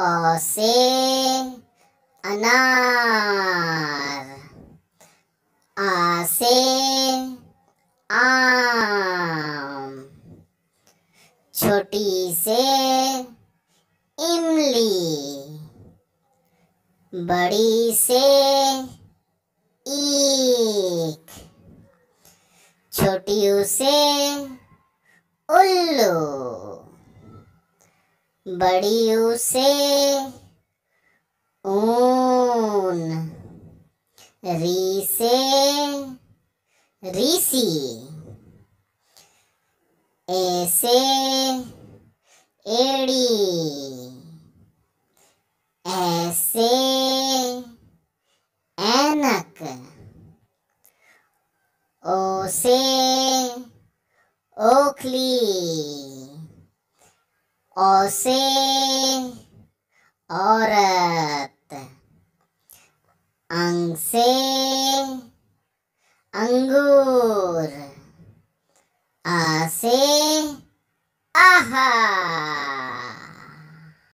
अ से अनार आ से आम छोटी से इमली बड़ी से ईख छोटी से बड़ी ऊ से ऊन री से ऋषि ए से एड़ी ऐसे ऐनक ओ से ओखली ओसे औरत अंग से अंगूर आसे आहार